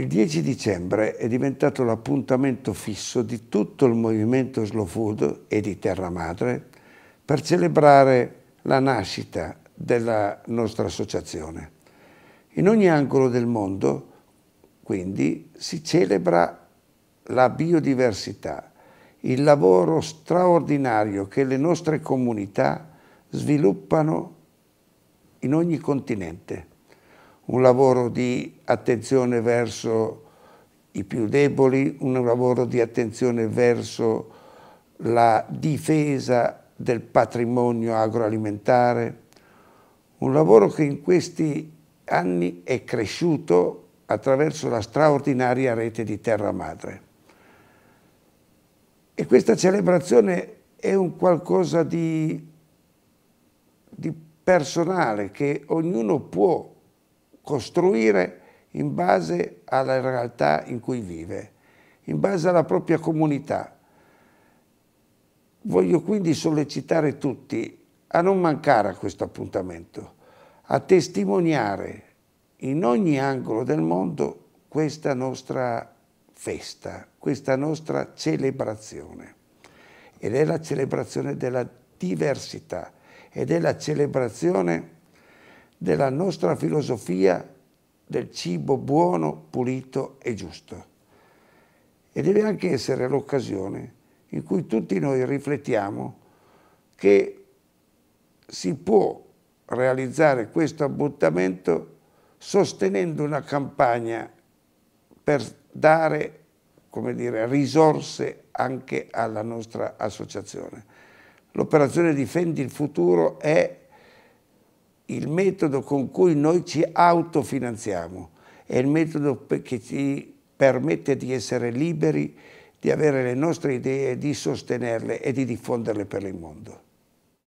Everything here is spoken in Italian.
Il 10 dicembre è diventato l'appuntamento fisso di tutto il movimento Slow Food e di Terra Madre per celebrare la nascita della nostra associazione. In ogni angolo del mondo, quindi, si celebra la biodiversità, il lavoro straordinario che le nostre comunità sviluppano in ogni continente un lavoro di attenzione verso i più deboli, un lavoro di attenzione verso la difesa del patrimonio agroalimentare, un lavoro che in questi anni è cresciuto attraverso la straordinaria rete di Terra Madre. E questa celebrazione è un qualcosa di, di personale che ognuno può costruire in base alla realtà in cui vive, in base alla propria comunità. Voglio quindi sollecitare tutti a non mancare a questo appuntamento, a testimoniare in ogni angolo del mondo questa nostra festa, questa nostra celebrazione. Ed è la celebrazione della diversità, ed è la celebrazione della nostra filosofia del cibo buono, pulito e giusto. E deve anche essere l'occasione in cui tutti noi riflettiamo che si può realizzare questo abbottamento sostenendo una campagna per dare come dire, risorse anche alla nostra associazione. L'operazione Difendi il futuro è il metodo con cui noi ci autofinanziamo, è il metodo che ci permette di essere liberi, di avere le nostre idee, di sostenerle e di diffonderle per il mondo.